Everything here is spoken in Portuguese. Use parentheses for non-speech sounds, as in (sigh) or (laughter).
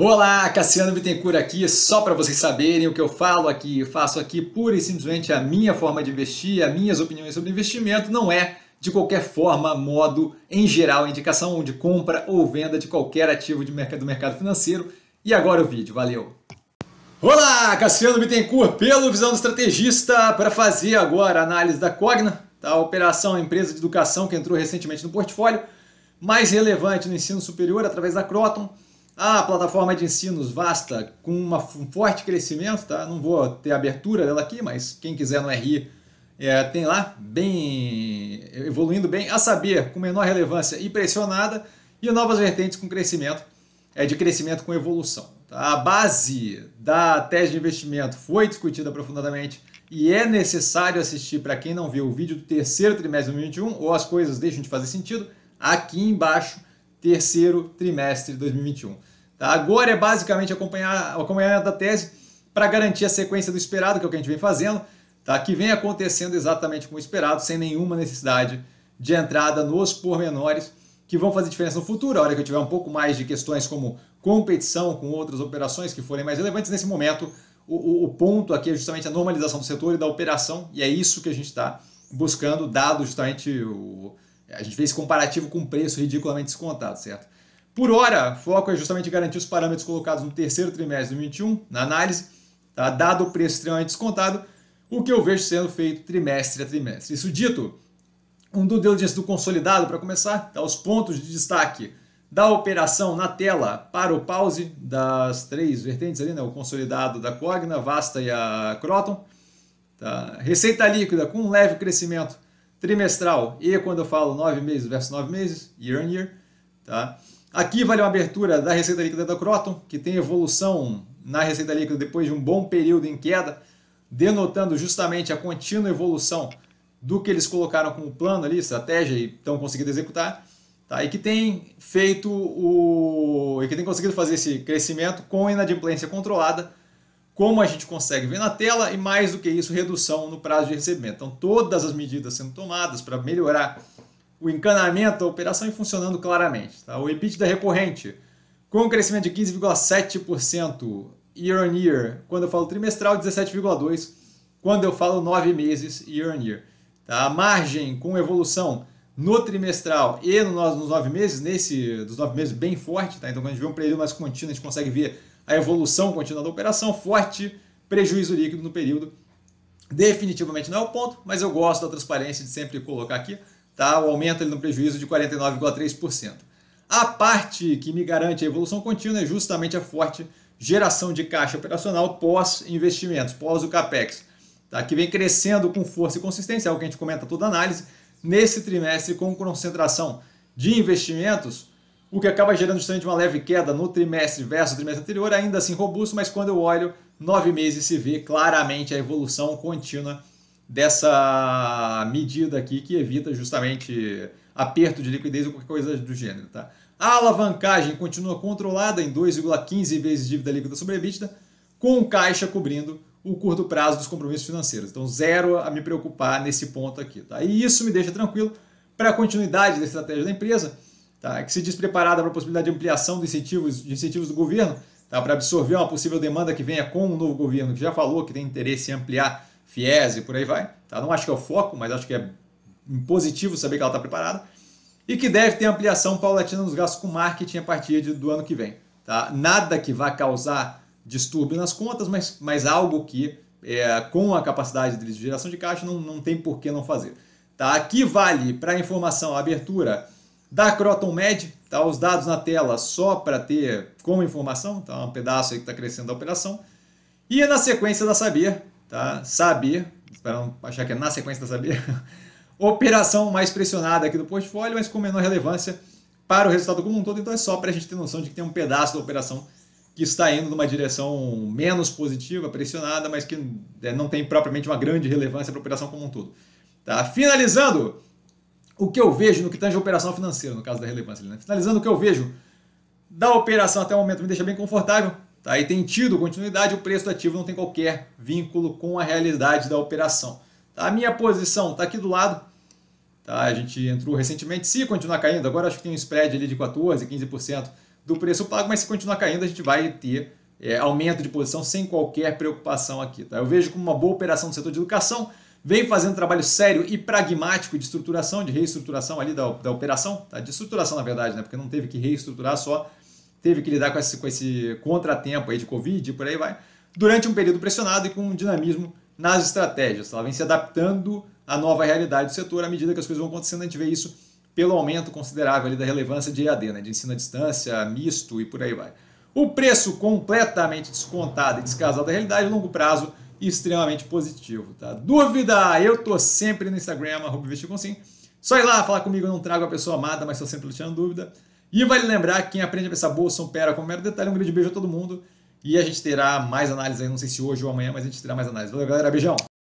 Olá, Cassiano Bittencourt aqui, só para vocês saberem o que eu falo aqui, eu faço aqui pura e simplesmente a minha forma de investir, as minhas opiniões sobre investimento, não é de qualquer forma, modo, em geral, indicação de compra ou venda de qualquer ativo de mercado, do mercado financeiro. E agora o vídeo, valeu! Olá, Cassiano Bittencourt pelo Visão do Estrategista para fazer agora a análise da Cogna, da operação empresa de educação que entrou recentemente no portfólio, mais relevante no ensino superior através da Croton, a plataforma de ensinos vasta, com uma, um forte crescimento, tá? Não vou ter abertura dela aqui, mas quem quiser no RI é, tem lá, bem evoluindo bem, a saber, com menor relevância e pressionada, e novas vertentes com crescimento, é de crescimento com evolução. Tá? A base da tese de investimento foi discutida profundamente e é necessário assistir para quem não viu o vídeo do terceiro trimestre de 2021 ou as coisas deixam de fazer sentido, aqui embaixo terceiro trimestre de 2021. Tá? Agora é basicamente acompanhar, acompanhar da tese para garantir a sequência do esperado, que é o que a gente vem fazendo, tá? que vem acontecendo exatamente como esperado, sem nenhuma necessidade de entrada nos pormenores que vão fazer diferença no futuro. A hora que eu tiver um pouco mais de questões como competição com outras operações que forem mais relevantes, nesse momento o, o ponto aqui é justamente a normalização do setor e da operação, e é isso que a gente está buscando, dado justamente o, a gente fez comparativo com preço ridiculamente descontado, certo? Por hora, foco é justamente garantir os parâmetros colocados no terceiro trimestre de 2021, na análise, tá? dado o preço extremamente descontado, o que eu vejo sendo feito trimestre a trimestre. Isso dito, um due diligence do consolidado para começar, tá? os pontos de destaque da operação na tela para o pause das três vertentes ali, né? o consolidado da Cogna, Vasta e a Croton. Tá? Receita líquida com um leve crescimento trimestral. E quando eu falo nove meses versus nove meses, year on year, tá? Aqui vale uma abertura da receita líquida da Croton, que tem evolução na receita líquida depois de um bom período em queda, denotando justamente a contínua evolução do que eles colocaram como plano ali, estratégia e estão conseguindo executar, tá? E que tem feito o e que tem conseguido fazer esse crescimento com inadimplência controlada como a gente consegue ver na tela, e mais do que isso, redução no prazo de recebimento. Então, todas as medidas sendo tomadas para melhorar o encanamento, a operação e funcionando claramente. Tá? O EBITDA recorrente, com um crescimento de 15,7% year on year, quando eu falo trimestral, 17,2%, quando eu falo nove meses year on year. Tá? A margem com evolução no trimestral e no, nos nove meses, nesse dos nove meses bem forte, tá? então quando a gente vê um período mais contínuo, a gente consegue ver a evolução contínua da operação, forte prejuízo líquido no período. Definitivamente não é o ponto, mas eu gosto da transparência de sempre colocar aqui, tá? o aumento ali no prejuízo de 49,3%. A parte que me garante a evolução contínua é justamente a forte geração de caixa operacional pós investimentos, pós o CAPEX, tá? que vem crescendo com força e consistência, é o que a gente comenta toda análise, nesse trimestre com concentração de investimentos o que acaba gerando justamente uma leve queda no trimestre versus o trimestre anterior, ainda assim robusto, mas quando eu olho nove meses se vê claramente a evolução contínua dessa medida aqui que evita justamente aperto de liquidez ou qualquer coisa do gênero. Tá? A alavancagem continua controlada em 2,15 vezes dívida líquida sobre EBITDA, com caixa cobrindo o curto prazo dos compromissos financeiros. Então, zero a me preocupar nesse ponto aqui. Tá? E isso me deixa tranquilo para a continuidade da estratégia da empresa, tá? que se diz preparada para a possibilidade de ampliação de incentivos, de incentivos do governo, tá? para absorver uma possível demanda que venha com o um novo governo, que já falou que tem interesse em ampliar FIES e por aí vai. Tá? Não acho que é o foco, mas acho que é positivo saber que ela está preparada. E que deve ter ampliação paulatina nos gastos com marketing a partir de, do ano que vem. Tá? Nada que vá causar distúrbio nas contas, mas, mas algo que, é, com a capacidade de geração de caixa, não, não tem por que não fazer. Tá? Aqui vale para informação a abertura da Croton Med, tá os dados na tela só para ter como informação, tá um pedaço aí que está crescendo a operação. E na sequência da Saber, tá? Saber, para não achar que é na sequência da Saber, (laughs) operação mais pressionada aqui do portfólio, mas com menor relevância para o resultado como um todo, então é só para a gente ter noção de que tem um pedaço da operação que está indo numa direção menos positiva, pressionada, mas que é, não tem propriamente uma grande relevância para a operação como um todo. Tá? Finalizando, o que eu vejo no que tange a operação financeira, no caso da relevância. Né? Finalizando, o que eu vejo da operação até o momento me deixa bem confortável. Tá? E tem tido continuidade, o preço do ativo não tem qualquer vínculo com a realidade da operação. Tá? A minha posição está aqui do lado. Tá? A gente entrou recentemente, se continuar caindo, agora acho que tem um spread ali de 14%, 15% do preço pago, mas se continuar caindo, a gente vai ter é, aumento de posição sem qualquer preocupação aqui. Tá? Eu vejo como uma boa operação do setor de educação vem fazendo um trabalho sério e pragmático de estruturação, de reestruturação ali da, da operação, tá? de estruturação na verdade, né? porque não teve que reestruturar só, teve que lidar com esse, com esse contratempo aí de Covid e por aí vai, durante um período pressionado e com um dinamismo nas estratégias. Tá? Ela vem se adaptando à nova realidade do setor à medida que as coisas vão acontecendo, a gente vê isso pelo aumento considerável ali da relevância de EAD, né? de ensino à distância, misto e por aí vai. O preço completamente descontado e descasado da realidade, a longo prazo, extremamente positivo, tá? Dúvida? Eu tô sempre no Instagram, arroba sim. Só ir lá falar comigo, eu não trago a pessoa amada, mas tô sempre tirando dúvida. E vale lembrar que quem aprende a pensar bolsa, opera com mero detalhe. Um grande beijo a todo mundo. E a gente terá mais análise aí, não sei se hoje ou amanhã, mas a gente terá mais análise. Valeu, galera. Beijão!